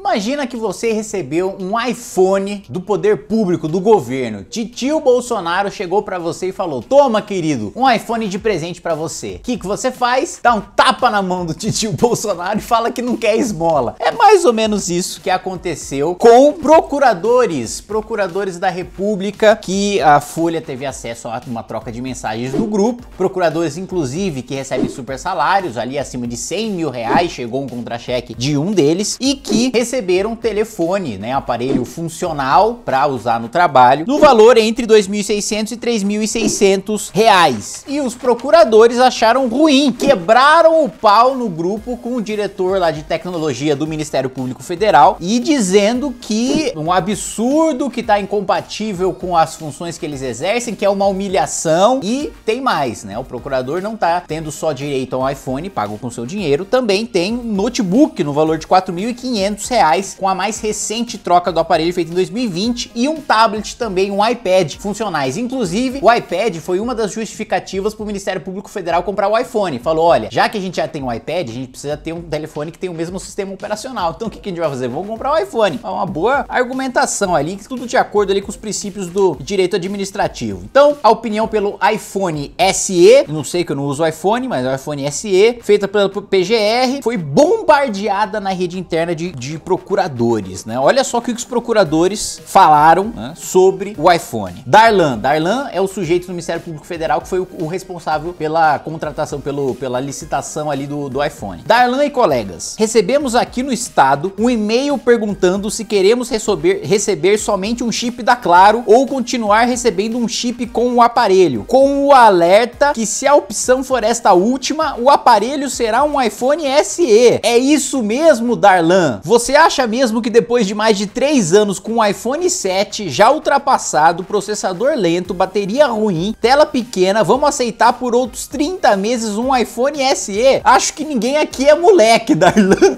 Imagina que você recebeu um iPhone do poder público, do governo. Titio Bolsonaro chegou para você e falou: "Toma, querido, um iPhone de presente para você". O que, que você faz? Dá um tapa na mão do Titio Bolsonaro e fala que não quer esmola. É mais ou menos isso que aconteceu com procuradores, procuradores da República que a Folha teve acesso a uma troca de mensagens do grupo. Procuradores, inclusive, que recebem super salários ali acima de 100 mil reais. Chegou um contra-cheque de um deles e que receber um telefone, né, aparelho funcional para usar no trabalho, no valor entre 2.600 e 3.600 reais. E os procuradores acharam ruim, quebraram o pau no grupo com o diretor lá de tecnologia do Ministério Público Federal e dizendo que um absurdo que está incompatível com as funções que eles exercem, que é uma humilhação e tem mais, né? O procurador não tá tendo só direito a um iPhone pago com seu dinheiro, também tem um notebook no valor de 4.500 reais com a mais recente troca do aparelho feita em 2020 e um tablet também, um iPad funcionais. Inclusive, o iPad foi uma das justificativas para o Ministério Público Federal comprar o iPhone. Falou, olha, já que a gente já tem um iPad, a gente precisa ter um telefone que tem o mesmo sistema operacional. Então o que, que a gente vai fazer? Vamos comprar o um iPhone. É uma boa argumentação ali, tudo de acordo ali com os princípios do direito administrativo. Então, a opinião pelo iPhone SE, não sei que eu não uso iPhone, mas é o iPhone SE, feita pelo PGR, foi bombardeada na rede interna de, de procuradores, né? Olha só o que os procuradores falaram né, sobre o iPhone. Darlan, Darlan é o sujeito do Ministério Público Federal que foi o, o responsável pela contratação, pelo, pela licitação ali do, do iPhone. Darlan e colegas, recebemos aqui no estado um e-mail perguntando se queremos receber, receber somente um chip da Claro ou continuar recebendo um chip com o aparelho, com o alerta que se a opção for esta última, o aparelho será um iPhone SE. É isso mesmo, Darlan. Você você acha mesmo que depois de mais de 3 anos com o iPhone 7 já ultrapassado, processador lento, bateria ruim, tela pequena, vamos aceitar por outros 30 meses um iPhone SE? Acho que ninguém aqui é moleque, Darlan.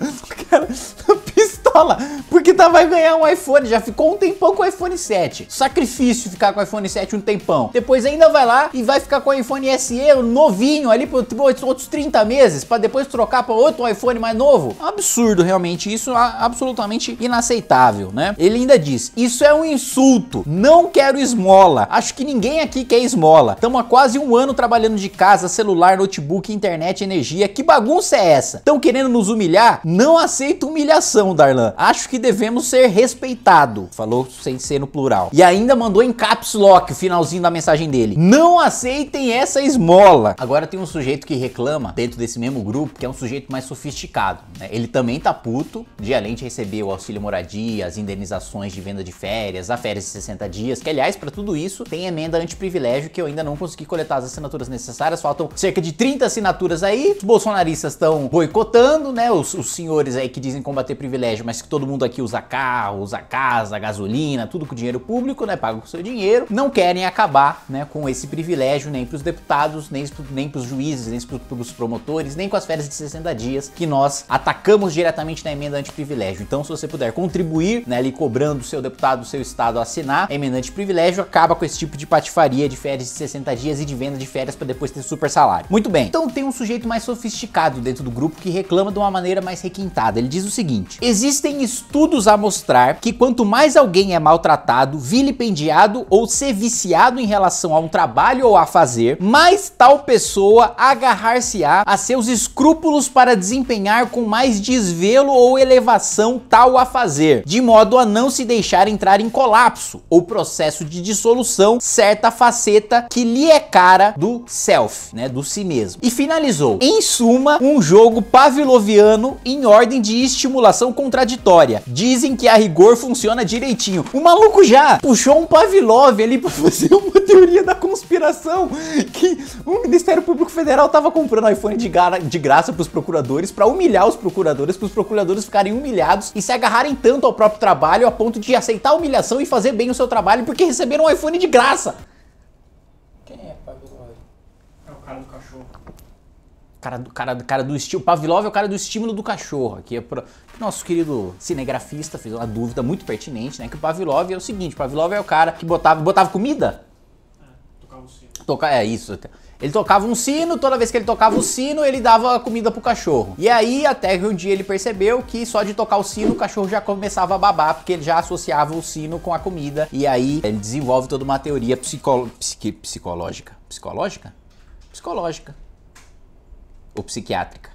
Cara, porque tá, vai ganhar um iPhone, já ficou um tempão com o iPhone 7. Sacrifício ficar com o iPhone 7 um tempão. Depois ainda vai lá e vai ficar com o iPhone SE novinho ali por outros 30 meses, para depois trocar para outro iPhone mais novo. É absurdo realmente, isso é absolutamente inaceitável, né? Ele ainda diz, isso é um insulto, não quero esmola. Acho que ninguém aqui quer esmola. Estamos há quase um ano trabalhando de casa, celular, notebook, internet, energia. Que bagunça é essa? Estão querendo nos humilhar? Não aceito humilhação, Darlan. Acho que devemos ser respeitado. Falou sem ser no plural. E ainda mandou em caps lock o finalzinho da mensagem dele. Não aceitem essa esmola. Agora tem um sujeito que reclama dentro desse mesmo grupo, que é um sujeito mais sofisticado. Né? Ele também tá puto de além de receber o auxílio moradia, as indenizações de venda de férias, a férias de 60 dias, que aliás, para tudo isso, tem emenda anti-privilégio que eu ainda não consegui coletar as assinaturas necessárias. Faltam cerca de 30 assinaturas aí. Os bolsonaristas estão boicotando, né? Os, os senhores aí que dizem combater privilégio, mas mas que todo mundo aqui usa carro, usa casa, gasolina, tudo com dinheiro público, né, pago com seu dinheiro, não querem acabar, né, com esse privilégio nem para os deputados, nem, nem para os juízes, nem para os promotores, nem com as férias de 60 dias que nós atacamos diretamente na emenda antiprivilégio. Então, se você puder contribuir, né, ali cobrando o seu deputado, o seu estado a assinar, a emenda antiprivilégio acaba com esse tipo de patifaria de férias de 60 dias e de venda de férias para depois ter super salário. Muito bem. Então, tem um sujeito mais sofisticado dentro do grupo que reclama de uma maneira mais requintada. Ele diz o seguinte: "Existe Existem estudos a mostrar que quanto mais alguém é maltratado, vilipendiado ou ser viciado em relação a um trabalho ou a fazer, mais tal pessoa agarrar-se-á a seus escrúpulos para desempenhar com mais desvelo ou elevação tal a fazer, de modo a não se deixar entrar em colapso ou processo de dissolução, certa faceta que lhe é cara do self, né, do si mesmo. E finalizou. Em suma, um jogo pavloviano em ordem de estimulação contraditória Dizem que a rigor funciona direitinho. O maluco já puxou um Pavlov ali pra fazer uma teoria da conspiração que o Ministério Público Federal tava comprando iPhone de, gra de graça pros procuradores para humilhar os procuradores, pros procuradores ficarem humilhados e se agarrarem tanto ao próprio trabalho a ponto de aceitar a humilhação e fazer bem o seu trabalho porque receberam um iPhone de graça. Quem é Pavlov? É o cara do cachorro cara cara, cara do Pavlov é o cara do estímulo do cachorro. Aqui é nosso querido cinegrafista fez uma dúvida muito pertinente, né? Que o Pavlov é o seguinte: Pavlov é o cara que botava, botava comida. É, tocava o sino. Toca, é isso. Ele tocava um sino, toda vez que ele tocava o sino, ele dava comida pro cachorro. E aí, até que um dia ele percebeu que só de tocar o sino, o cachorro já começava a babar, porque ele já associava o sino com a comida. E aí, ele desenvolve toda uma teoria psico psique, psicológica. Psicológica? Psicológica ou psiquiátrica.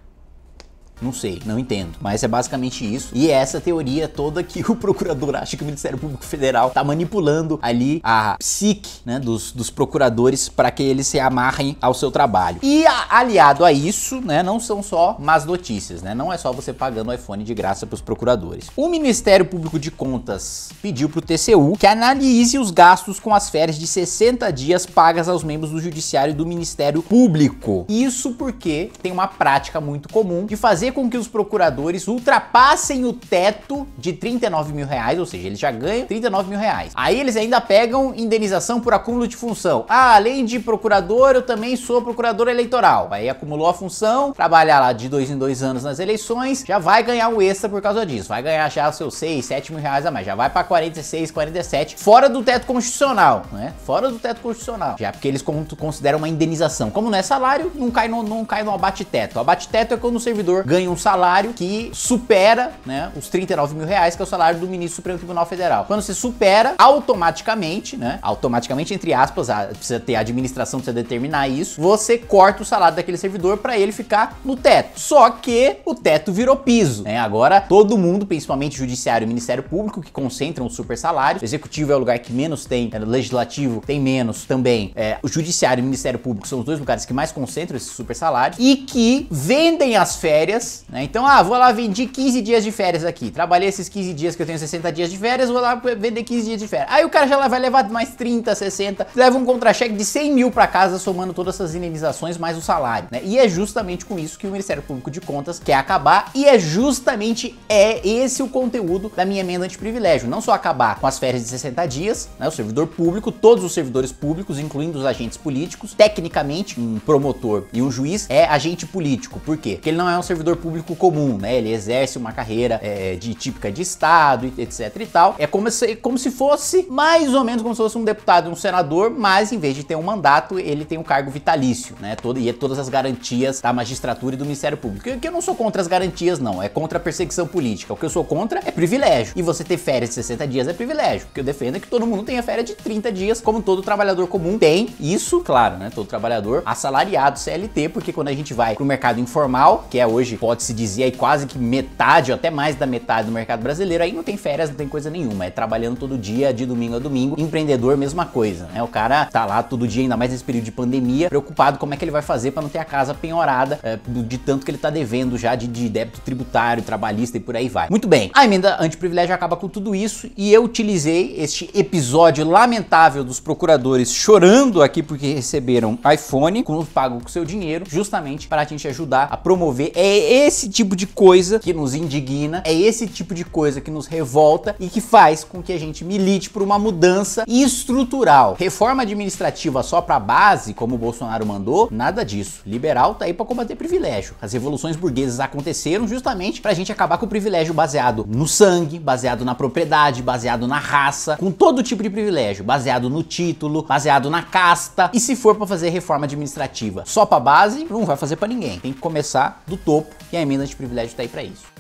Não sei, não entendo. Mas é basicamente isso. E é essa teoria toda que o procurador acha que o Ministério Público Federal tá manipulando ali a psique né, dos, dos procuradores para que eles se amarrem ao seu trabalho. E a, aliado a isso, né, não são só más notícias, né? Não é só você pagando o iPhone de graça para os procuradores. O Ministério Público de Contas pediu para o TCU que analise os gastos com as férias de 60 dias pagas aos membros do Judiciário e do Ministério Público. Isso porque tem uma prática muito comum de fazer fazer com que os procuradores ultrapassem o teto de 39 mil reais, ou seja, eles já ganham 39 mil reais. Aí eles ainda pegam indenização por acúmulo de função. Ah, além de procurador, eu também sou procurador eleitoral. Aí acumulou a função, trabalhar lá de dois em dois anos nas eleições, já vai ganhar um extra por causa disso. Vai ganhar já seus 6, 7 mil reais a mais. Já vai para 46, 47, fora do teto constitucional, né? Fora do teto constitucional. Já porque eles consideram uma indenização. Como não é salário, não cai no, não cai no abate-teto. Abate-teto é quando o servidor ganha ganha um salário que supera né, os 39 mil reais, que é o salário do ministro do Supremo Tribunal Federal. Quando você supera, automaticamente, né? Automaticamente, entre aspas, a, ah, precisa ter a administração, precisa determinar isso, você corta o salário daquele servidor para ele ficar no teto. Só que o teto virou piso, né? Agora todo mundo, principalmente judiciário e Ministério Público, que concentram os super salários, o executivo é o lugar que menos tem, é, né, o legislativo tem menos também, é, o judiciário e o Ministério Público são os dois lugares que mais concentram esses super salários e que vendem as férias né? Então, ah, vou lá vender 15 dias de férias aqui. Trabalhei esses 15 dias que eu tenho 60 dias de férias, vou lá vender 15 dias de férias. Aí o cara já vai levar mais 30, 60, leva um contra-cheque de 100 mil para casa somando todas essas indenizações mais o salário, né? E é justamente com isso que o Ministério Público de Contas quer acabar e é justamente é esse o conteúdo da minha emenda de privilégio, não só acabar com as férias de 60 dias, né, o servidor público, todos os servidores públicos, incluindo os agentes políticos, tecnicamente um promotor e um juiz é agente político, por quê? Porque ele não é um servidor servidor público comum, né? Ele exerce uma carreira é, de típica de Estado, etc e tal. É como se, como se fosse mais ou menos como se fosse um deputado, um senador, mas em vez de ter um mandato, ele tem um cargo vitalício, né? Todo, e é todas as garantias da magistratura e do Ministério Público. Que eu não sou contra as garantias, não. É contra a perseguição política. O que eu sou contra é privilégio. E você ter férias de 60 dias é privilégio. O que eu defendo é que todo mundo tenha férias de 30 dias, como todo trabalhador comum tem. Isso, claro, né? Todo trabalhador assalariado CLT, porque quando a gente vai pro mercado informal, que é hoje pode-se dizer aí quase que metade, ou até mais da metade do mercado brasileiro, aí não tem férias, não tem coisa nenhuma, é trabalhando todo dia, de domingo a domingo. Empreendedor, mesma coisa, né? O cara tá lá todo dia, ainda mais nesse período de pandemia, preocupado como é que ele vai fazer para não ter a casa penhorada é, de tanto que ele tá devendo já de, de débito tributário, trabalhista e por aí vai. Muito bem, a emenda antiprivilégio acaba com tudo isso e eu utilizei este episódio lamentável dos procuradores chorando aqui porque receberam iPhone, com, pago com seu dinheiro, justamente para a gente ajudar a promover é, esse tipo de coisa que nos indigna, é esse tipo de coisa que nos revolta e que faz com que a gente milite por uma mudança estrutural. Reforma administrativa só para base, como o Bolsonaro mandou, nada disso. Liberal tá aí para combater privilégio. As revoluções burguesas aconteceram justamente para a gente acabar com o privilégio baseado no sangue, baseado na propriedade, baseado na raça, com todo tipo de privilégio, baseado no título, baseado na casta. E se for para fazer reforma administrativa só para base, não vai fazer para ninguém. Tem que começar do topo e a emenda de privilégio está aí para isso.